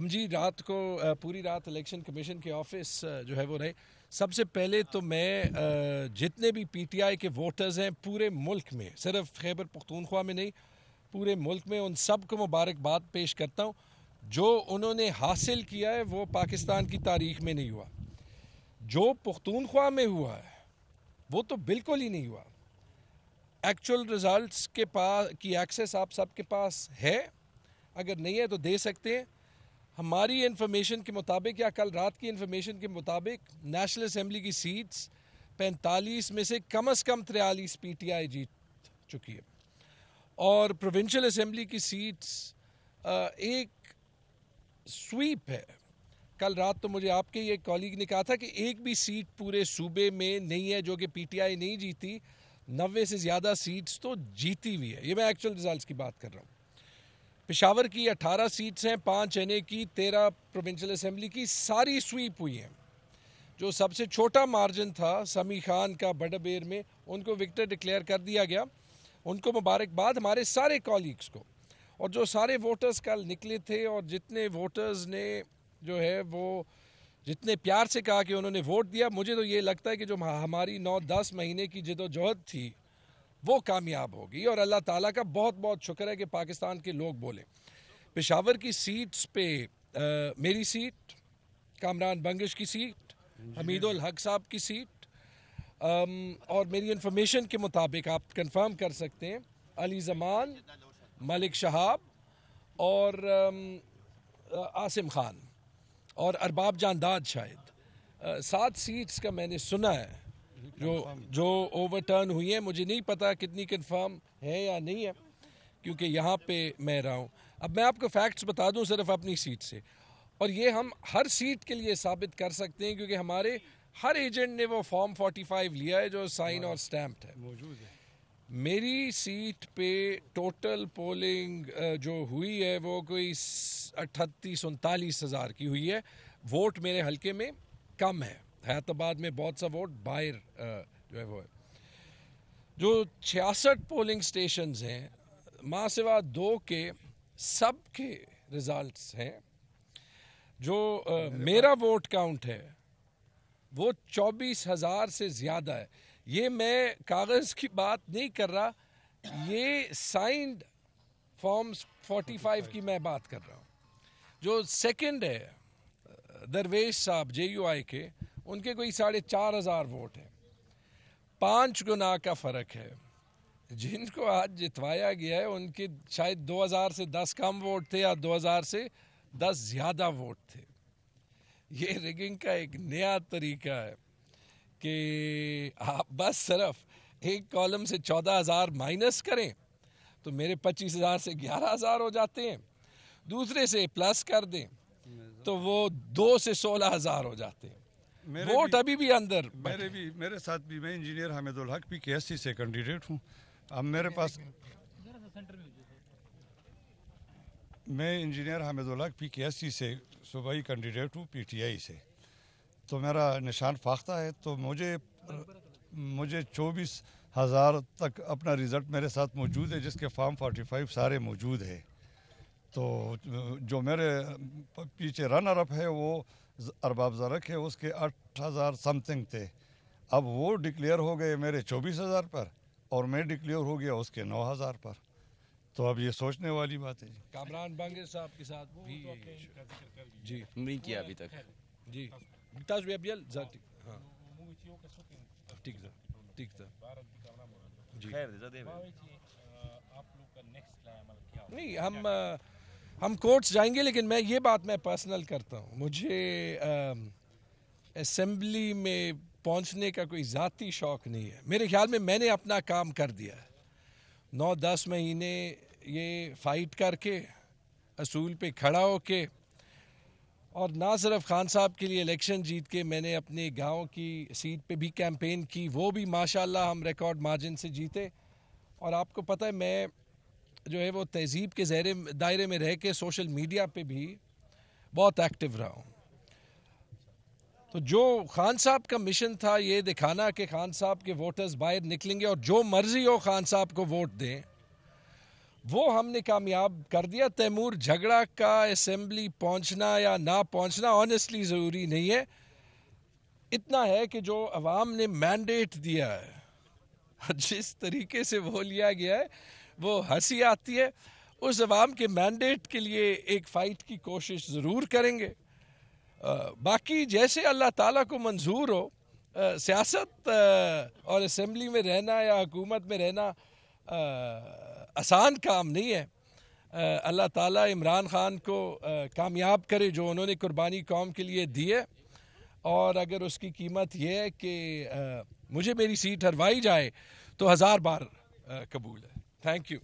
हम जी रात को पूरी रात इलेक्शन कमीशन के ऑफिस जो है वो रहे सबसे पहले तो मैं जितने भी पीटीआई के वोटर्स हैं पूरे मुल्क में सिर्फ खैबर पख्तूनख्वा में नहीं पूरे मुल्क में उन सब को मुबारकबाद पेश करता हूँ जो उन्होंने हासिल किया है वो पाकिस्तान की तारीख में नहीं हुआ जो पख्तूनख्वा में हुआ है वो तो बिल्कुल ही नहीं हुआ एक्चुअल रिजल्ट के पास की एक्सेस आप सबके पास है अगर नहीं है तो दे सकते हैं हमारी इन्फॉर्मेशन के मुताबिक या कल रात की इन्फॉर्मेशन के मुताबिक नेशनल असम्बली की सीट्स 45 में से कम अज़ कम तिरयालीस पी टी आई जीत चुकी है और प्रोविंशियल असम्बली की सीट्स एक स्वीप है कल रात तो मुझे आपके ये कॉलीग ने कहा था कि एक भी सीट पूरे सूबे में नहीं है जो कि पीटीआई नहीं जीती नब्बे से ज़्यादा सीट्स तो जीती हुई है ये मैं एक्चुअल रिजल्ट्स की बात कर रहा हूँ पिशावर की 18 सीट्स हैं पाँच एन की तेरह प्रोविंशियल असम्बली की सारी स्वीप हुई हैं जो सबसे छोटा मार्जिन था समी खान का बडबेर में उनको विक्टर डिक्लेयर कर दिया गया उनको मुबारकबाद हमारे सारे कॉलीग्स को और जो सारे वोटर्स कल निकले थे और जितने वोटर्स ने जो है वो जितने प्यार से कहा कि उन्होंने वोट दिया मुझे तो ये लगता है कि जो हमारी नौ दस महीने की जदोजहद थी वो कामयाब होगी और अल्लाह ताला का बहुत बहुत शुक्र है कि पाकिस्तान के लोग बोले पेशावर की सीट्स पे आ, मेरी सीट कामरान बंगश की सीट हमीदुल हक साहब की सीट आ, और मेरी इन्फॉर्मेशन के मुताबिक आप कंफर्म कर सकते हैं अली जमान मलिक शहाब और आ, आसिम खान और अरबाब जानदाद शायद सात सीट्स का मैंने सुना है जो जो ओवरटर्न हुई है मुझे नहीं पता कितनी कन्फर्म है या नहीं है क्योंकि यहाँ पे मैं रहा हूँ अब मैं आपको फैक्ट्स बता दूँ सिर्फ अपनी सीट से और ये हम हर सीट के लिए साबित कर सकते हैं क्योंकि हमारे हर एजेंट ने वो फॉर्म 45 लिया है जो साइन और स्टैम्प्ड है मौजूद है मेरी सीट पे टोटल पोलिंग जो हुई है वो कोई अट्ठतीस उनतालीस हज़ार की हुई है वोट मेरे हलके में कम है हैदराबाद में बहुत सा वोट बाहर जो है वो है जो छियासठ पोलिंग स्टेशन हैं माँ सेवा दो के सब के रिजल्ट हैं जो आ, मेरा वोट काउंट है वो चौबीस हज़ार से ज़्यादा है ये मैं कागज़ की बात नहीं कर रहा ये साइंड फॉर्म्स 45 की मैं बात कर रहा हूँ जो सेकंड है दरवेश साहब जे के उनके कोई साढ़े चार हज़ार वोट हैं पाँच गुना का फ़र्क है जिनको आज जितवाया गया है उनके शायद 2000 से 10 कम वोट थे या 2000 से 10 ज़्यादा वोट थे ये रिगिंग का एक नया तरीका है कि आप बस सिर्फ एक कॉलम से 14000 माइनस करें तो मेरे 25000 से 11000 हो जाते हैं दूसरे से प्लस कर दें तो वो दो से 16000 हो जाते हैं वोट अभी भी अंदर मेरे भी मेरे साथ भी मैं इंजीनियर हामिदुल हक पी के एस से कैंडिडेट हूँ अब मेरे पास मैं इंजीनियर हामिदुल हक पी के एस से सूबाई कैंडिडेट हूँ पीटीआई से तो मेरा निशान फाख्ता है तो मुझे मुझे चौबीस हज़ार तक अपना रिज़ल्ट मेरे साथ मौजूद है जिसके फार्म फाइव सारे मौजूद है तो जो मेरे पीछे रनर अप है वो अरबाब जरक है उसके आठ हज़ार समथिंग थे अब वो डिक्लेयर हो गए मेरे चौबीस हज़ार पर और मैं डिक्लेयर हो गया उसके नौ हज़ार पर तो अब ये सोचने वाली बात है कामरान बंगे साहब के साथ भी तो जी नहीं किया अभी तक जी हाँ। हाँ। ठीक सर ठीक सर जी आप लोग का नेक्स्ट मतलब नहीं हम हम कोर्ट्स जाएंगे लेकिन मैं ये बात मैं पर्सनल करता हूँ मुझे असम्बली में पहुँचने का कोई ज़ाती शौक़ नहीं है मेरे ख्याल में मैंने अपना काम कर दिया है नौ दस महीने ये फाइट करके असूल पे खड़ा हो के और ना सिर्फ खान साहब के लिए इलेक्शन जीत के मैंने अपने गांव की सीट पे भी कैंपेन की वो भी माशाल्लाह हम रिकॉर्ड मार्जिन से जीते और आपको पता है मैं जो है वो तहजीब के जहरे दायरे में रह के सोशल मीडिया पे भी बहुत एक्टिव रहा हूँ तो जो खान साहब का मिशन था ये दिखाना कि खान साहब के वोटर्स बाहर निकलेंगे और जो मर्जी हो खान साहब को वोट दें वो हमने कामयाब कर दिया तैमूर झगड़ा का असम्बली पहुंचना या ना पहुंचना ऑनेस्टली ज़रूरी नहीं है इतना है कि जो अवाम ने मैंडेट दिया है जिस तरीके से वो लिया गया है वो हंसी आती है उस अवाम के मैंडेट के लिए एक फ़ाइट की कोशिश ज़रूर करेंगे आ, बाकी जैसे अल्लाह ताला को मंजूर हो आ, सियासत आ, और असम्बली में रहना या हुकूमत में रहना आसान काम नहीं है अल्लाह ताला इमरान ख़ान को कामयाब करे जो उन्होंने कुर्बानी कौम के लिए दी है और अगर उसकी कीमत यह है कि मुझे मेरी सीट हरवाई जाए तो हज़ार बार कबूल है Thank you.